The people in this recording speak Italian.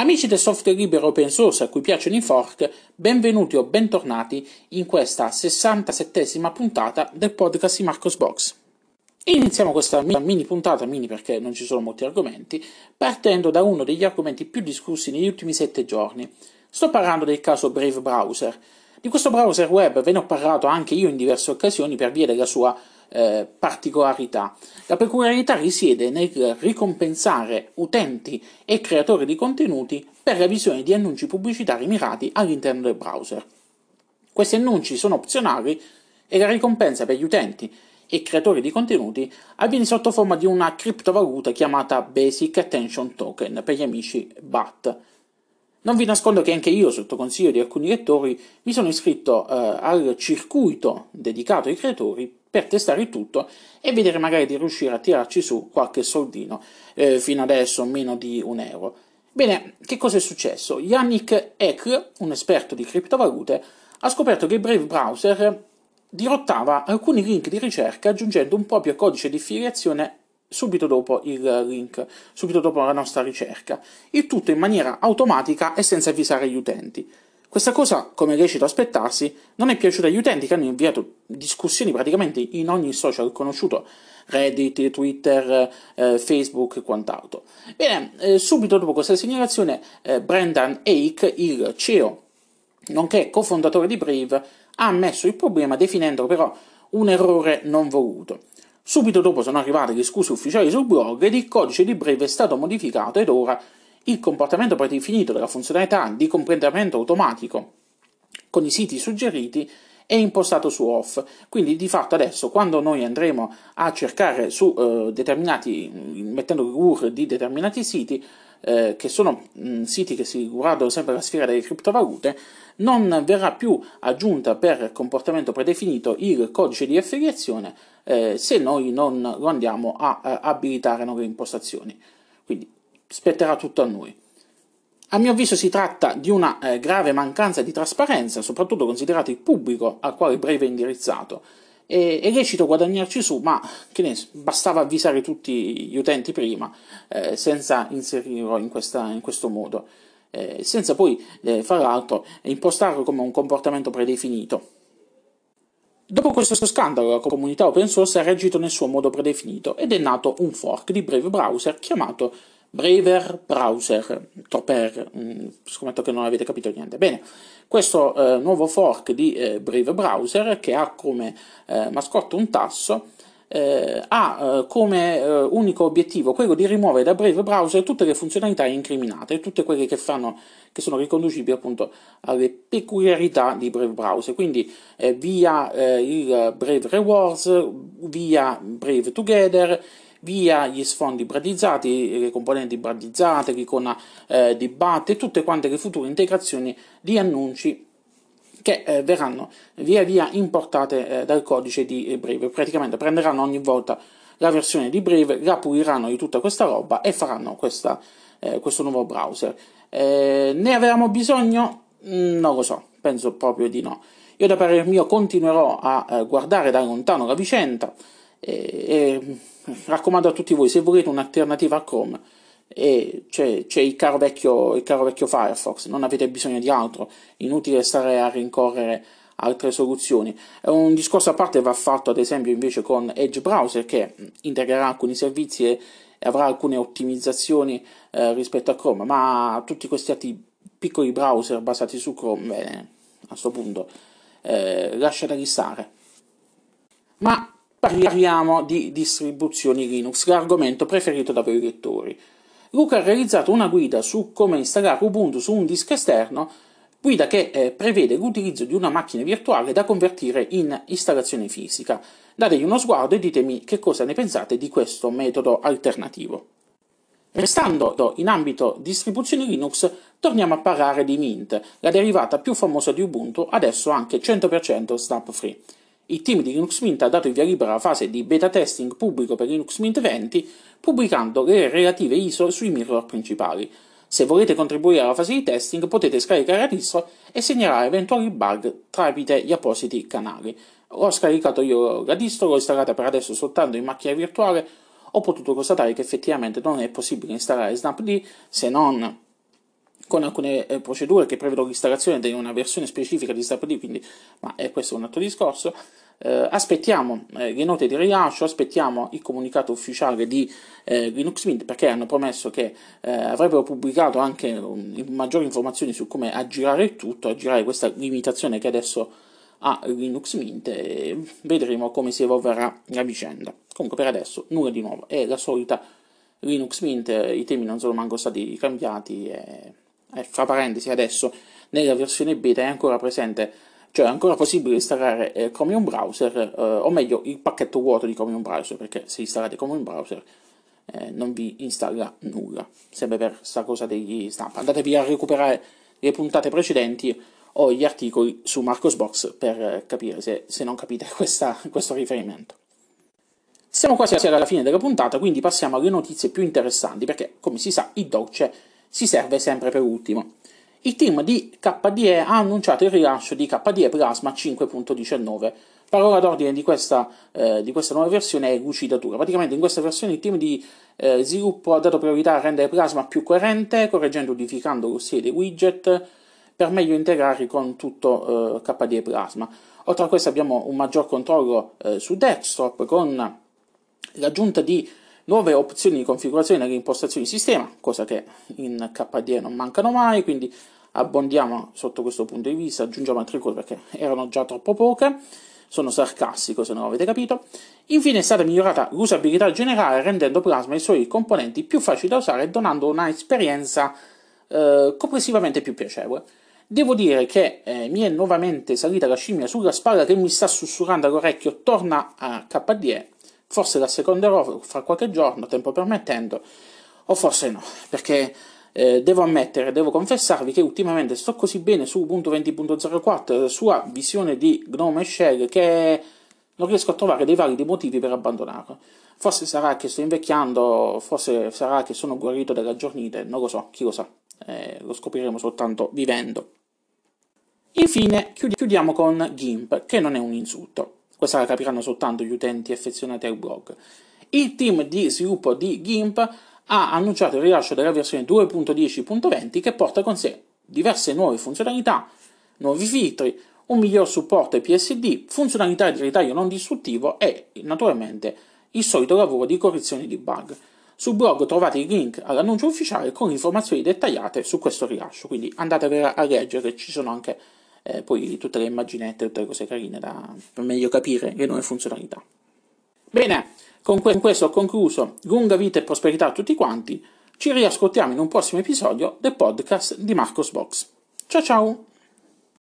Amici del software libero open source a cui piacciono i fork, benvenuti o bentornati in questa 67esima puntata del podcast di Marcos Box. Iniziamo questa mini puntata, mini perché non ci sono molti argomenti, partendo da uno degli argomenti più discussi negli ultimi 7 giorni. Sto parlando del caso Brave Browser. Di questo browser web ve ne ho parlato anche io in diverse occasioni per via della sua eh, particolarità. La peculiarità risiede nel ricompensare utenti e creatori di contenuti per la visione di annunci pubblicitari mirati all'interno del browser. Questi annunci sono opzionali e la ricompensa per gli utenti e creatori di contenuti avviene sotto forma di una criptovaluta chiamata Basic Attention Token per gli amici BAT. Non vi nascondo che anche io, sotto consiglio di alcuni lettori, mi sono iscritto eh, al circuito dedicato ai creatori per testare tutto e vedere magari di riuscire a tirarci su qualche soldino, eh, fino adesso meno di un euro. Bene, che cosa è successo? Yannick Eck, un esperto di criptovalute, ha scoperto che Brave Browser dirottava alcuni link di ricerca aggiungendo un proprio codice di filiazione subito dopo il link, subito dopo la nostra ricerca, il tutto in maniera automatica e senza avvisare gli utenti. Questa cosa, come è lecito aspettarsi, non è piaciuta agli utenti che hanno inviato discussioni praticamente in ogni social conosciuto, Reddit, Twitter, eh, Facebook e quant'altro. Bene, eh, subito dopo questa segnalazione, eh, Brendan Ake, il CEO, nonché cofondatore di Brave, ha ammesso il problema definendolo però un errore non voluto. Subito dopo sono arrivate le scuse ufficiali sul blog ed il codice di Brave è stato modificato ed ora il comportamento predefinito della funzionalità di completamento automatico con i siti suggeriti è impostato su off, quindi di fatto adesso quando noi andremo a cercare su eh, determinati, mettendo lure di determinati siti, eh, che sono mh, mm, siti che si guardano sempre la sfera delle criptovalute, non verrà più aggiunta per comportamento predefinito il codice di affiliazione eh, se noi non lo andiamo a, a eh, abilitare nelle impostazioni. Quindi spetterà tutto a noi. A mio avviso si tratta di una eh, grave mancanza di trasparenza, soprattutto considerato il pubblico al quale Brave è indirizzato. E, è lecito guadagnarci su, ma ne, bastava avvisare tutti gli utenti prima, eh, senza inserirlo in, questa, in questo modo, eh, senza poi, eh, fra l'altro, impostarlo come un comportamento predefinito. Dopo questo scandalo, la comunità open source ha reagito nel suo modo predefinito ed è nato un fork di Brave Browser chiamato Braver Browser, per, mm, scommetto che non avete capito niente. Bene, questo eh, nuovo fork di eh, Brave Browser che ha come eh, mascotte un tasso eh, ha eh, come eh, unico obiettivo quello di rimuovere da Brave Browser tutte le funzionalità incriminate, tutte quelle che, fanno, che sono riconducibili appunto alle peculiarità di Brave Browser, quindi via il Brave Rewards, via Brave Together via gli sfondi bradizzati, le componenti bradizzate, l'icona eh, di batte e tutte quante le future integrazioni di annunci che eh, verranno via via importate eh, dal codice di Brave. Praticamente prenderanno ogni volta la versione di Brave, la puliranno di tutta questa roba e faranno questa, eh, questo nuovo browser. Eh, ne avevamo bisogno? Mm, non lo so, penso proprio di no. Io da parere mio continuerò a eh, guardare da lontano la vicenda e, e raccomando a tutti voi, se volete un'alternativa a Chrome, e c'è, c'è il, caro vecchio, il, caro vecchio, Firefox, non avete bisogno di altro, inutile stare a rincorrere altre soluzioni. Un discorso a parte va fatto ad esempio invece con Edge Browser che integrerà alcuni servizi e, avrà alcune ottimizzazioni eh, rispetto a Chrome, ma tutti questi altri piccoli browser basati su Chrome, bene, a questo punto eh, lasciateli stare. Ma Parliamo di distribuzioni Linux, l'argomento preferito da voi lettori. Luca ha realizzato una guida su come installare Ubuntu su un disco esterno, guida che eh, prevede l'utilizzo di una macchina virtuale da convertire in installazione fisica. Dategli uno sguardo e ditemi che cosa ne pensate di questo metodo alternativo. Restando in ambito distribuzioni Linux, torniamo a parlare di Mint, la derivata più famosa di Ubuntu, adesso anche 100% snap free. Il team di Linux Mint ha dato il via libera alla fase di beta testing pubblico per Linux Mint 20, pubblicando le relative ISO sui mirror principali. Se volete contribuire alla fase di testing potete scaricare l'ISO e segnalare eventuali bug tramite gli appositi canali. Ho scaricato io la distro, l'ho installata per adesso soltanto in macchina virtuale, ho potuto constatare che effettivamente non è possibile installare SnapD se non con alcune eh, procedure che prevedono l'installazione di una versione specifica di SAP quindi, ma eh, questo è un altro discorso. Eh, aspettiamo eh, le note di rilascio, aspettiamo il comunicato ufficiale di eh, Linux Mint perché hanno promesso che eh, avrebbero pubblicato anche um, maggiori informazioni su come aggirare il tutto, aggirare questa limitazione che adesso ha Linux Mint e vedremo come si evolverà la vicenda. Comunque per adesso nulla di nuovo, è la solita Linux Mint, i temi non sono manco stati cambiati. E eh, fra parentesi adesso, nella versione beta è ancora presente, cioè è ancora possibile installare eh, Chromium Browser, eh, o meglio il pacchetto vuoto di Chromium Browser, perché se installate Chromium Browser eh, non vi installa nulla, sempre per sta cosa degli stampa. Andatevi a recuperare le puntate precedenti o gli articoli su Marcosbox per eh, capire se, se non capite questa, questo riferimento. Siamo quasi alla fine della puntata, quindi passiamo alle notizie più interessanti, perché come si sa il Dolce... c'è si serve sempre per ultimo. Il team di KDE ha annunciato il rilascio di KDE Plasma 5.19. Parola d'ordine di questa, eh, di questa, nuova versione è lucidatura. Praticamente in questa versione il team di eh, sviluppo ha dato priorità a rendere Plasma più coerente, correggendo e modificando lo stile dei widget per meglio integrare con tutto eh, KDE Plasma. Oltre a questo abbiamo un maggior controllo eh, su desktop con l'aggiunta di nuove opzioni di configurazione e impostazioni di sistema, cosa che in KDE non mancano mai, quindi abbondiamo sotto questo punto di vista, aggiungiamo altre cose perché erano già troppo poche, sono sarcastico se non avete capito. Infine è stata migliorata l'usabilità generale rendendo Plasma e i suoi componenti più facili da usare e donando un'esperienza eh, complessivamente più piacevole. Devo dire che eh, mi è nuovamente salita la scimmia sulla spalla che mi sta sussurrando all'orecchio torna a KDE forse la seconderò fra qualche giorno, tempo permettendo, o forse no, perché eh, devo ammettere, devo confessarvi che ultimamente sto così bene su Ubuntu 20.04, sua visione di Gnome Shell, che non riesco a trovare dei validi motivi per abbandonarlo. Forse sarà che sto invecchiando, forse sarà che sono guarito dalla giornata, non lo so, chi lo sa, eh, lo scopriremo soltanto vivendo. Infine chiudiamo con GIMP, che non è un insulto. Questa la capiranno soltanto gli utenti affezionati al blog. Il team di sviluppo di GIMP ha annunciato il rilascio della versione 2.10.20 che porta con sé diverse nuove funzionalità, nuovi filtri, un miglior supporto ai PSD, funzionalità di ritaglio non distruttivo e, naturalmente, il solito lavoro di correzione di bug. Sul blog trovate il link all'annuncio ufficiale con informazioni dettagliate su questo rilascio, quindi andate a leggere, ci sono anche eh, poi tutte le immaginette, tutte le cose carine da, per meglio capire le nuove funzionalità. Bene, con, que- con questo ho concluso. Lunga vita e prosperità a tutti quanti. Ci riascoltiamo in un prossimo episodio del podcast di Marcos Box. Ciao ciao!